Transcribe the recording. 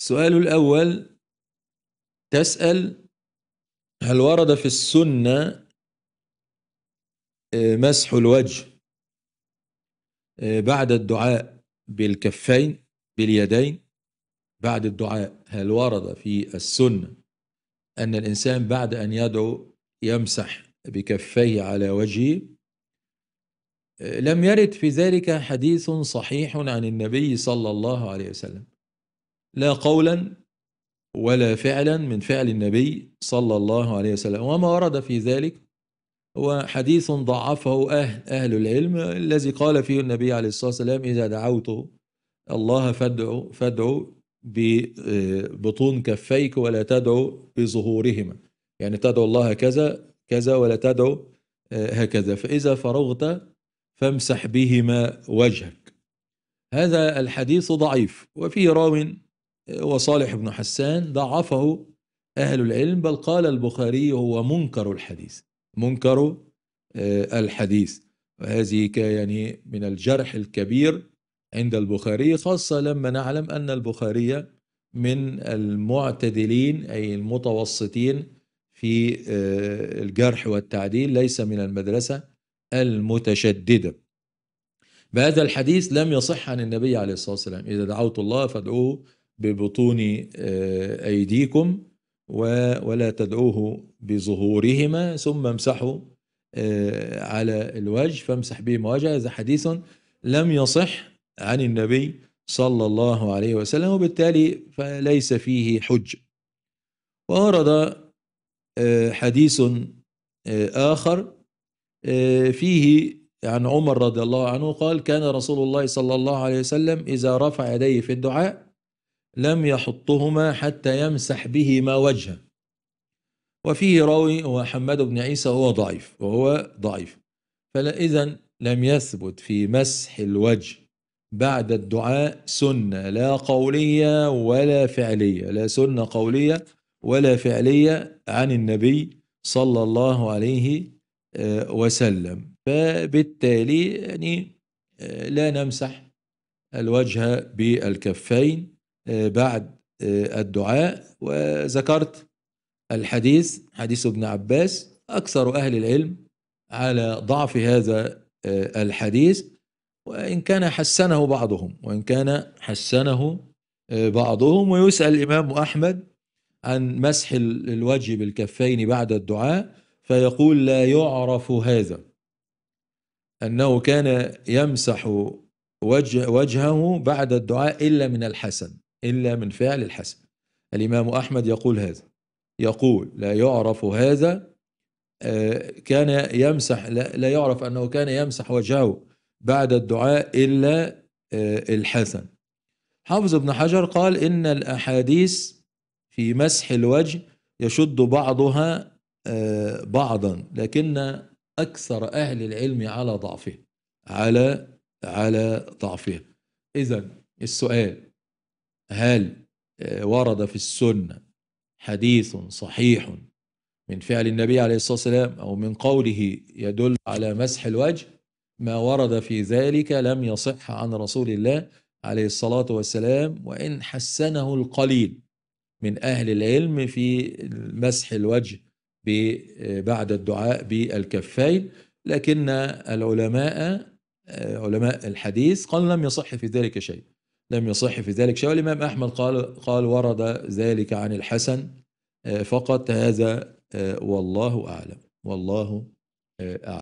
السؤال الأول تسأل هل ورد في السنة آه، مسح الوجه آه، بعد الدعاء بالكفين باليدين بعد الدعاء هل ورد في السنة أن الإنسان بعد أن يدعو يمسح بكفيه على وجهه آه، لم يرد في ذلك حديث صحيح عن النبي صلى الله عليه وسلم لا قولا ولا فعلا من فعل النبي صلى الله عليه وسلم وما ورد في ذلك هو حديث ضعفه أهل, أهل العلم الذي قال فيه النبي عليه الصلاة والسلام إذا دعوت الله فادعوا فادعوا ببطون كفيك ولا تدعو بظهورهما يعني تدعو الله كذا كذا ولا تدعو آه، هكذا فإذا فرغت فامسح بهما وجهك هذا الحديث ضعيف وفيه راو وصالح بن حسان ضعفه أهل العلم بل قال البخاري هو منكر الحديث منكر آه، الحديث وهذه يعني من الجرح الكبير عند البخاري خاصة لما نعلم أن البخاري من المعتدلين أي المتوسطين في آه، الجرح والتعديل ليس من المدرسة المتشددة بهذا الحديث لم يصح عن النبي عليه الصلاة والسلام إذا دعوت الله فادعوه ببطون آه، أيديكم ولا تدعوه بظهورهما ثم امسحوا آه، على الوجه فامسح بهما وجه هذا حديث لم يصح عن النبي صلى الله عليه وسلم وبالتالي فليس فيه حج وورد آه، حديث آخر فيه عن عمر رضي الله عنه قال كان رسول الله صلى الله عليه وسلم إذا رفع يديه في الدعاء لم يحطهما حتى يمسح بهما وجهه وفيه راوي وحماد بن عيسى هو ضعيف وهو ضعيف فلا اذا لم يثبت في مسح الوجه بعد الدعاء سنة لا قولية ولا فعلية لا سنة قولية ولا فعلية عن النبي صلى الله عليه آه، وسلم فبالتالي يعني آه، لا نمسح الوجه بالكفين آه، بعد آه، الدعاء وذكرت الحديث حديث ابن عباس أكثر أهل العلم على ضعف هذا آه، الحديث وإن كان حسنه بعضهم وإن كان حسنه بعضهم ويسأل الإمام أحمد عن مسح الوجه بالكفين بعد الدعاء فيقول لا يعرف هذا أنه كان يمسح وجه وجهه بعد الدعاء إلا من الحسن إلا من فعل الحسن الإمام أحمد يقول هذا يقول لا يعرف هذا آه، كان يمسح لا يعرف أنه كان يمسح وجهه بعد الدعاء إلا آه، الحسن حافظ ابن حجر قال إن الأحاديث في مسح الوجه يشد بعضها آه، بعضا لكن أكثر أهل العلم على ضعفه على على ضعفه إذا السؤال هل آه، ورد في السنة حديث صحيح من فعل النبي عليه الصلاة والسلام أو من قوله يدل على مسح الوجه ما ورد في ذلك لم يصح عن رسول الله عليه الصلاة والسلام وإن حسنه القليل من أهل العلم في مسح الوجه آه، بعد الدعاء بالكفين لكن العلماء آه، علماء الحديث قال لم يصح في ذلك شيء لم يصح في ذلك شيء والإمام أحمد قال قال ورد ذلك عن الحسن آه، فقط هذا آه، والله أعلم والله آه، أعلم